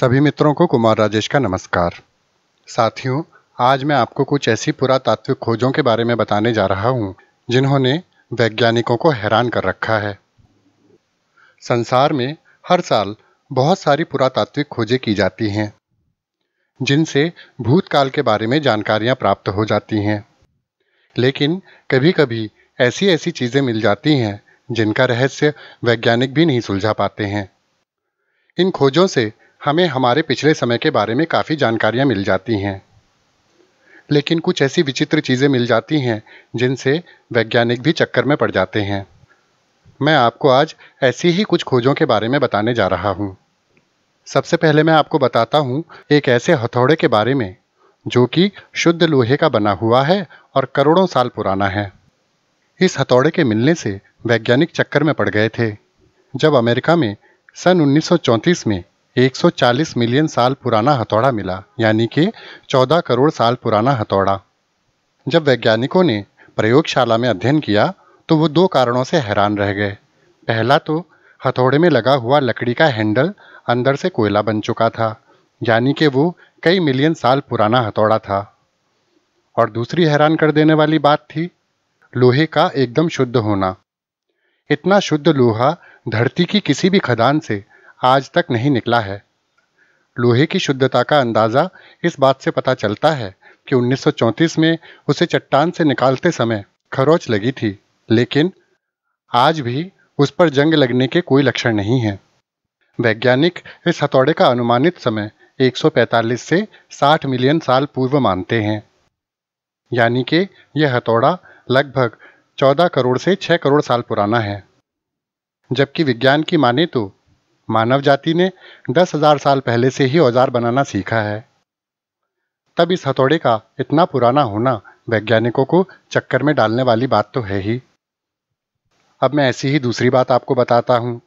सभी मित्रों को कुमार राजेश का नमस्कार साथियों आज मैं आपको कुछ ऐसी पुरातात्विक खोजों के बारे में बताने जा रहा हूँ जिन्होंने वैज्ञानिकों को हैरान कर रखा है संसार में हर साल बहुत सारी पुरातात्विक खोजें की जाती हैं जिनसे भूतकाल के बारे में जानकारियाँ प्राप्त हो जाती हैं लेकिन कभी कभी ऐसी ऐसी चीज़ें मिल जाती हैं जिनका रहस्य वैज्ञानिक भी नहीं सुलझा पाते हैं इन खोजों से हमें हमारे पिछले समय के बारे में काफ़ी जानकारियाँ मिल जाती हैं लेकिन कुछ ऐसी विचित्र चीज़ें मिल जाती हैं जिनसे वैज्ञानिक भी चक्कर में पड़ जाते हैं मैं आपको आज ऐसी ही कुछ खोजों के बारे में बताने जा रहा हूँ सबसे पहले मैं आपको बताता हूँ एक ऐसे हथौड़े के बारे में जो कि शुद्ध लोहे का बना हुआ है और करोड़ों साल पुराना है इस हथौड़े के मिलने से वैज्ञानिक चक्कर में पड़ गए थे जब अमेरिका में सन 1934 में 140 मिलियन साल पुराना हथौड़ा मिला यानी कि 14 करोड़ साल पुराना हथौड़ा जब वैज्ञानिकों ने प्रयोगशाला में अध्ययन किया तो वो दो कारणों से हैरान रह गए पहला तो हथौड़े में लगा हुआ लकड़ी का हैंडल अंदर से कोयला बन चुका था यानी कि वो कई मिलियन साल पुराना हथौड़ा था और दूसरी हैरान कर देने वाली बात थी लोहे का एकदम शुद्ध होना इतना शुद्ध लोहा धरती की किसी भी खदान से आज तक नहीं निकला है लोहे की शुद्धता का अंदाज़ा इस बात से पता चलता है कि 1934 में उसे चट्टान से निकालते समय खरोच लगी थी लेकिन आज भी उस पर जंग लगने के कोई लक्षण नहीं है वैज्ञानिक इस हथौड़े का अनुमानित समय 145 से 60 मिलियन साल पूर्व मानते हैं यानी कि यह हथौड़ा लगभग 14 करोड़ से 6 करोड़ साल पुराना है जबकि विज्ञान की माने तो मानव जाति ने दस हजार साल पहले से ही औजार बनाना सीखा है तब इस हथौड़े का इतना पुराना होना वैज्ञानिकों को चक्कर में डालने वाली बात तो है ही अब मैं ऐसी ही दूसरी बात आपको बताता हूं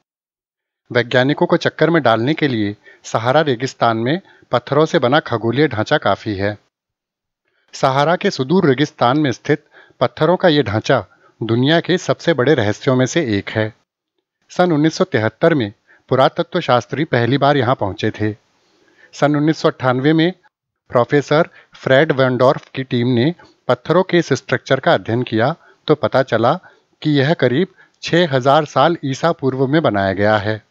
वैज्ञानिकों को चक्कर में डालने के लिए सहारा रेगिस्तान में पत्थरों से बना खगोलीय ढांचा काफ़ी है सहारा के सुदूर रेगिस्तान में स्थित पत्थरों का यह ढांचा दुनिया के सबसे बड़े रहस्यों में से एक है सन 1973 में पुरातत्व शास्त्री पहली बार यहाँ पहुंचे थे सन उन्नीस में प्रोफेसर फ्रेड वेंडोर्फ की टीम ने पत्थरों के इस स्ट्रक्चर का अध्ययन किया तो पता चला कि यह करीब 6000 साल ईसा पूर्व में बनाया गया है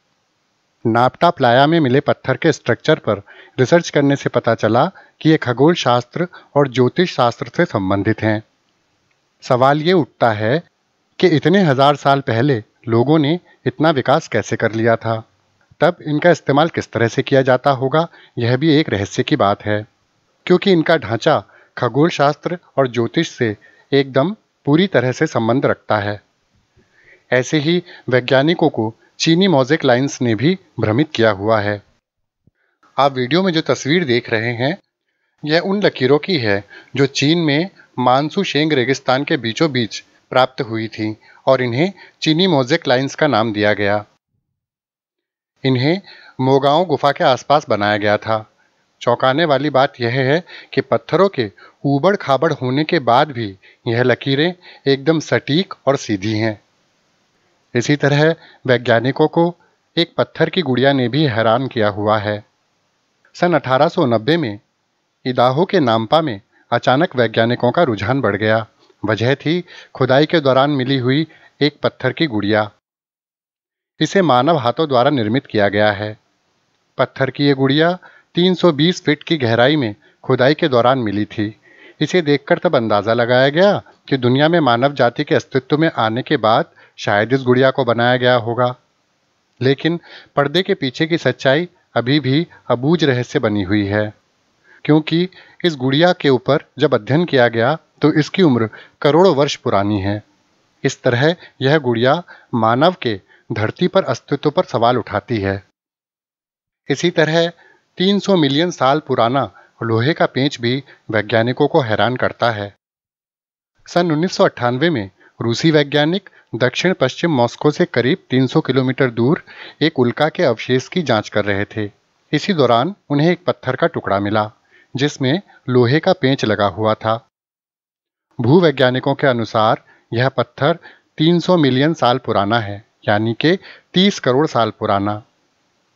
नापटा प्लाया में मिले पत्थर के स्ट्रक्चर पर रिसर्च करने से पता चला कि ये खगोल शास्त्र और ज्योतिष शास्त्र से संबंधित हैं सवाल ये उठता है कि इतने हजार साल पहले लोगों ने इतना विकास कैसे कर लिया था तब इनका इस्तेमाल किस तरह से किया जाता होगा यह भी एक रहस्य की बात है क्योंकि इनका ढांचा खगोल शास्त्र और ज्योतिष से एकदम पूरी तरह से संबंध रखता है ऐसे ही वैज्ञानिकों को चीनी मोजेक लाइंस ने भी भ्रमित किया हुआ है आप वीडियो में जो तस्वीर देख रहे हैं यह उन लकीरों की है जो चीन में मानसू शेंग रेगिस्तान के बीचों बीच प्राप्त हुई थी और इन्हें चीनी मोजेक लाइंस का नाम दिया गया इन्हें मोगाओं गुफा के आसपास बनाया गया था चौंकाने वाली बात यह है कि पत्थरों के ऊबड़ खाबड़ होने के बाद भी यह लकीरें एकदम सटीक और सीधी हैं इसी तरह वैज्ञानिकों को एक पत्थर की गुड़िया ने भी हैरान किया हुआ है सन 1890 में इदाहो के नामपा में अचानक वैज्ञानिकों का रुझान बढ़ गया वजह थी खुदाई के दौरान मिली हुई एक पत्थर की गुड़िया इसे मानव हाथों द्वारा निर्मित किया गया है पत्थर की यह गुड़िया 320 फीट की गहराई में खुदाई के दौरान मिली थी इसे देखकर तब अंदाज़ा लगाया गया कि दुनिया में मानव जाति के अस्तित्व में आने के बाद शायद इस गुड़िया को बनाया गया होगा लेकिन पर्दे के पीछे की सच्चाई अभी भी अबूझ रहस्य बनी हुई है क्योंकि इस गुड़िया के ऊपर जब अध्ययन किया गया तो इसकी उम्र करोड़ों वर्ष पुरानी है इस तरह यह गुड़िया मानव के धरती पर अस्तित्व पर सवाल उठाती है इसी तरह 300 मिलियन साल पुराना लोहे का पेंच भी वैज्ञानिकों को हैरान करता है सन उन्नीस में रूसी वैज्ञानिक दक्षिण पश्चिम मॉस्को से करीब 300 किलोमीटर दूर एक उल्का के अवशेष की जांच कर रहे थे इसी दौरान उन्हें एक पत्थर का टुकड़ा मिला जिसमें लोहे का पेंच लगा हुआ था भूवैज्ञानिकों के अनुसार यह पत्थर 300 मिलियन साल पुराना है यानी कि 30 करोड़ साल पुराना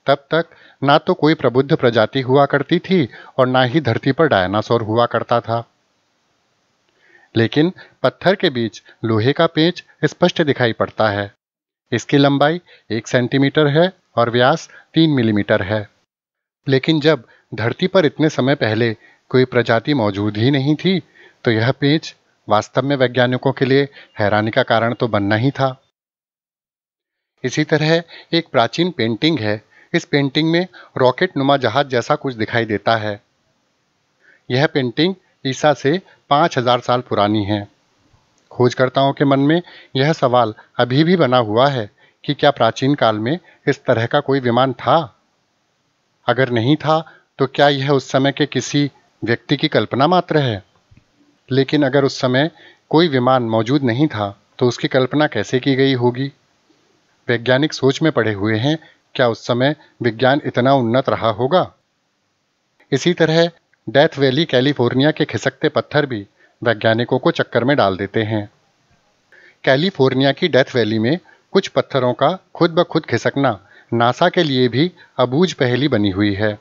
तब तक ना तो कोई प्रबुद्ध प्रजाति हुआ करती थी और ना ही धरती पर डायनासोर हुआ करता था लेकिन पत्थर के बीच लोहे का पेच स्पष्ट दिखाई पड़ता है इसकी लंबाई एक सेंटीमीटर है और व्यास तीन मिलीमीटर है लेकिन जब धरती पर इतने समय पहले कोई प्रजाति मौजूद ही नहीं थी तो यह पेच वास्तव में वैज्ञानिकों के लिए हैरानी का कारण तो बनना ही था इसी तरह एक प्राचीन पेंटिंग है इस पेंटिंग में रॉकेट नुमा जहाज जैसा कुछ दिखाई देता है यह पेंटिंग ईसा से 5000 साल पुरानी है खोजकर्ताओं के मन में यह सवाल अभी भी बना हुआ है कि क्या प्राचीन काल में इस तरह का कोई विमान था अगर नहीं था तो क्या यह उस समय के किसी व्यक्ति की कल्पना मात्र है लेकिन अगर उस समय कोई विमान मौजूद नहीं था तो उसकी कल्पना कैसे की गई होगी वैज्ञानिक सोच में पड़े हुए हैं क्या उस समय विज्ञान इतना उन्नत रहा होगा इसी तरह डेथ वैली कैलिफोर्निया के खिसकते पत्थर भी वैज्ञानिकों को चक्कर में डाल देते हैं कैलिफोर्निया की डेथ वैली में कुछ पत्थरों का खुद ब खुद खिसकना नासा के लिए भी अबूझ पहली बनी हुई है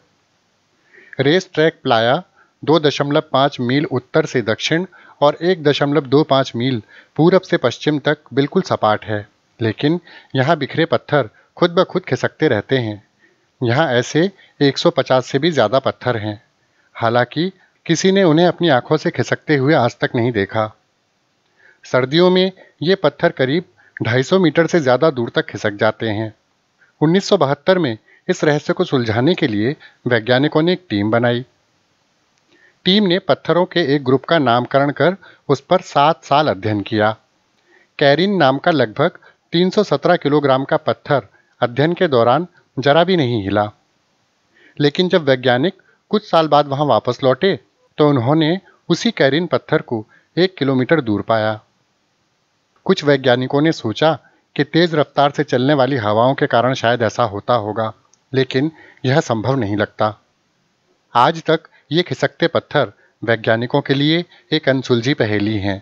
रेस ट्रैक प्लाया 2.5 मील उत्तर से दक्षिण और 1.25 मील पूरब से पश्चिम तक बिल्कुल सपाट है लेकिन यहाँ बिखरे पत्थर खुद ब खुद खिसकते रहते हैं यहाँ ऐसे 150 से भी ज़्यादा पत्थर हैं हालांकि किसी ने उन्हें अपनी आंखों से खिसकते हुए आज तक नहीं देखा सर्दियों में ये पत्थर करीब 250 मीटर से ज़्यादा दूर तक खिसक जाते हैं बहत्तर में इस रहस्य को सुलझाने के लिए वैज्ञानिकों ने एक टीम बनाई टीम ने पत्थरों के एक ग्रुप का नामकरण कर उस पर सात साल अध्ययन किया कैरिन नाम का लगभग 317 किलोग्राम का पत्थर अध्ययन के दौरान जरा भी नहीं हिला लेकिन जब वैज्ञानिक कुछ साल बाद वहां वापस लौटे तो उन्होंने उसी कैरिन पत्थर को एक किलोमीटर दूर पाया कुछ वैज्ञानिकों ने सोचा कि तेज रफ्तार से चलने वाली हवाओं के कारण शायद ऐसा होता होगा लेकिन यह संभव नहीं लगता आज तक ये खिसकते पत्थर वैज्ञानिकों के लिए एक अनसुलझी पहेली हैं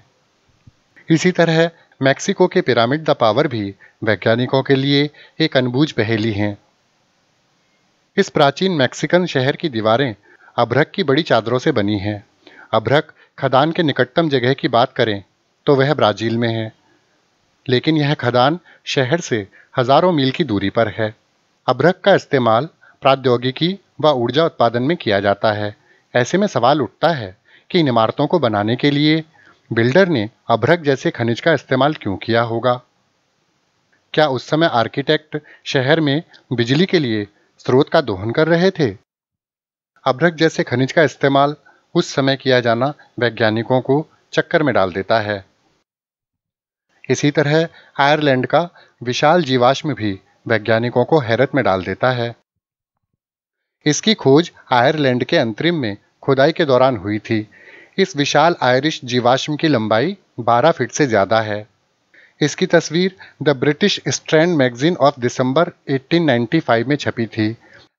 इसी तरह मैक्सिको के पिरामिड द पावर भी वैज्ञानिकों के लिए एक अनबूझ पहेली हैं इस प्राचीन मैक्सिकन शहर की दीवारें अभ्रक की बड़ी चादरों से बनी हैं अभ्रक खदान के निकटतम जगह की बात करें तो वह ब्राज़ील में है लेकिन यह खदान शहर से हज़ारों मील की दूरी पर है अभ्रक का इस्तेमाल प्रौद्योगिकी व ऊर्जा उत्पादन में किया जाता है ऐसे में सवाल उठता है कि इन इमारतों को बनाने के लिए बिल्डर ने अभ्रक जैसे खनिज का इस्तेमाल क्यों किया होगा क्या उस समय आर्किटेक्ट शहर में बिजली के लिए स्रोत का दोहन कर रहे थे अभ्रक जैसे खनिज का इस्तेमाल उस समय किया जाना वैज्ञानिकों को चक्कर में डाल देता है इसी तरह आयरलैंड का विशाल जीवाश्म भी वैज्ञानिकों को हैरत में डाल देता है इसकी खोज आयरलैंड के अंतरिम में खुदाई के दौरान हुई थी इस विशाल आयरिश जीवाश्म की लंबाई 12 फीट से ज़्यादा है इसकी तस्वीर the British Strand magazine of दिसंबर 1895 में छपी थी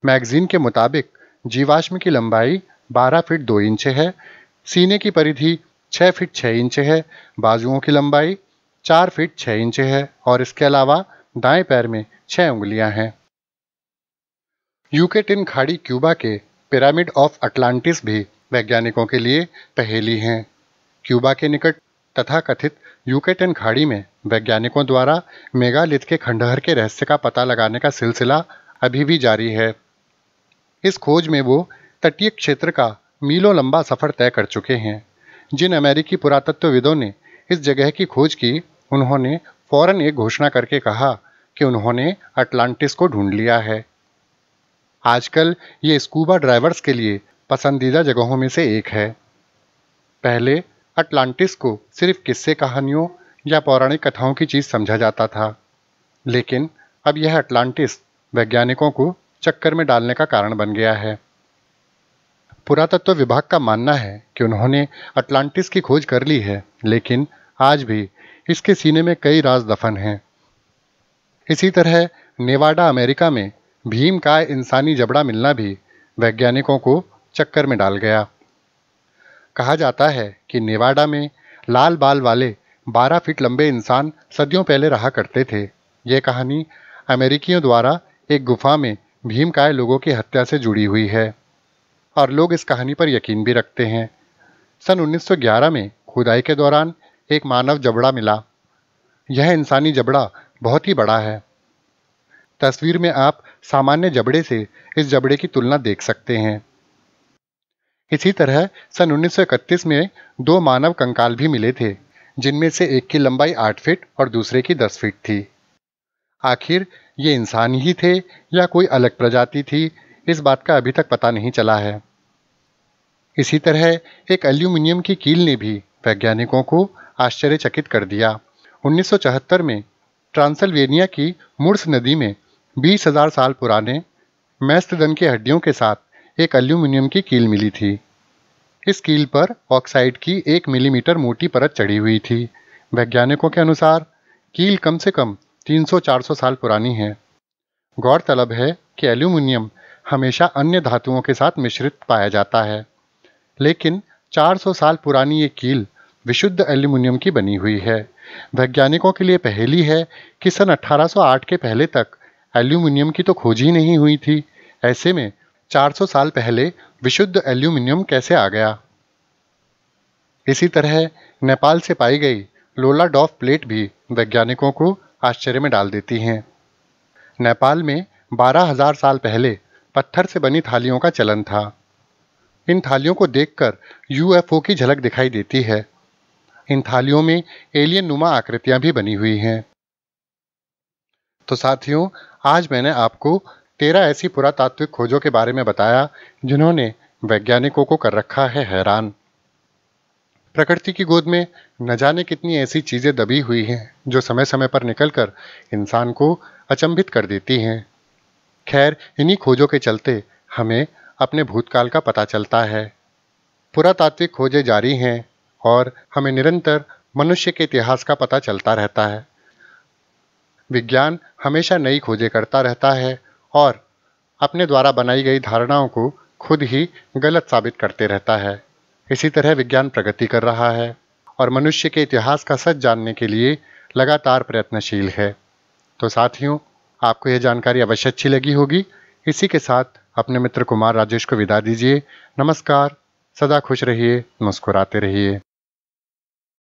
मैगजीन के मुताबिक जीवाश्म की लंबाई 12 फीट 2 इंच है सीने की परिधि 6 फीट 6 इंच है बाजुओं की लंबाई 4 फीट 6 इंच है और इसके अलावा दाएं पैर में 6 उंगलियां हैं यूकेटिन खाड़ी क्यूबा के पिरामिड ऑफ अटलांटिस भी वैज्ञानिकों के लिए पहेली हैं क्यूबा के निकट तथा कथित यूकेटन खाड़ी में वैज्ञानिकों द्वारा मेगालिथ के खंडहर के रहस्य का पता लगाने का सिलसिला अभी भी जारी है इस खोज में वो तटीय क्षेत्र का मीलों लंबा सफर तय कर चुके हैं जिन अमेरिकी पुरातत्वविदों ने इस जगह की खोज की उन्होंने फौरन एक घोषणा करके कहा कि उन्होंने अटलांटिस को ढूंढ लिया है आजकल ये स्कूबा ड्राइवर्स के लिए पसंदीदा जगहों में से एक है पहले अटलांटिस को सिर्फ किस्से कहानियों या पौराणिक कथाओं की चीज़ समझा जाता था लेकिन अब यह अटलांटिस वैज्ञानिकों को चक्कर में डालने का कारण बन गया है पुरातत्व विभाग का मानना है कि उन्होंने अटलांटिस की खोज कर ली है लेकिन आज भी इसके सीने में कई राज दफन हैं इसी तरह नेवाडा अमेरिका में भीम का इंसानी जबड़ा मिलना भी वैज्ञानिकों को चक्कर में डाल गया कहा जाता है कि नेवाडा में लाल बाल वाले 12 फीट लंबे इंसान सदियों पहले रहा करते थे ये कहानी अमेरिकियों द्वारा एक गुफा में भीमकाय लोगों की हत्या से जुड़ी हुई है और लोग इस कहानी पर यकीन भी रखते हैं सन 1911 में खुदाई के दौरान एक मानव जबड़ा मिला यह इंसानी जबड़ा बहुत ही बड़ा है तस्वीर में आप सामान्य जबड़े से इस जबड़े की तुलना देख सकते हैं इसी तरह सन उन्नीस में दो मानव कंकाल भी मिले थे जिनमें से एक की लंबाई 8 फीट और दूसरे की 10 फीट थी आखिर ये इंसान ही थे या कोई अलग प्रजाति थी इस बात का अभी तक पता नहीं चला है इसी तरह एक एल्यूमिनियम की कील ने भी वैज्ञानिकों को आश्चर्यचकित कर दिया 1974 में ट्रांसल्वेनिया की मुर्स नदी में बीस हजार साल पुराने मैस्तदन के हड्डियों के साथ एक एल्यूमिनियम की कील मिली थी इस कील पर ऑक्साइड की एक मिलीमीटर मोटी परत चढ़ी हुई थी वैज्ञानिकों के अनुसार कील कम से कम 300-400 साल पुरानी है गौरतलब है कि एल्यूमिनियम हमेशा अन्य धातुओं के साथ मिश्रित पाया जाता है लेकिन 400 साल पुरानी ये कील विशुद्ध एल्यूमिनियम की बनी हुई है वैज्ञानिकों के लिए पहली है कि सन 1808 के पहले तक एल्यूमिनियम की तो खोज ही नहीं हुई थी ऐसे में 400 साल पहले विशुद्ध एल्यूमिनियम कैसे आ गया इसी तरह नेपाल से पाई गई लोला डॉफ प्लेट भी वैज्ञानिकों को आश्चर्य में डाल देती हैं नेपाल में 12,000 साल पहले पत्थर से बनी थालियों का चलन था इन थालियों को देखकर यूएफओ की झलक दिखाई देती है इन थालियों में एलियन नुमा आकृतियां भी बनी हुई हैं तो साथियों आज मैंने आपको तेरह ऐसी पुरातात्विक खोजों के बारे में बताया जिन्होंने वैज्ञानिकों को कर रखा है हैरान प्रकृति की गोद में न जाने कितनी ऐसी चीज़ें दबी हुई हैं जो समय समय पर निकलकर इंसान को अचंभित कर देती हैं खैर इन्हीं खोजों के चलते हमें अपने भूतकाल का पता चलता है पुरातात्विक खोजें जारी हैं और हमें निरंतर मनुष्य के इतिहास का पता चलता रहता है विज्ञान हमेशा नई खोजें करता रहता है और अपने द्वारा बनाई गई धारणाओं को खुद ही गलत साबित करते रहता है इसी तरह विज्ञान प्रगति कर रहा है और मनुष्य के इतिहास का सच जानने के लिए लगातार प्रयत्नशील है तो साथियों आपको यह जानकारी अवश्य अच्छी लगी होगी इसी के साथ अपने मित्र कुमार राजेश को विदा दीजिए नमस्कार सदा खुश रहिए मुस्कुराते रहिए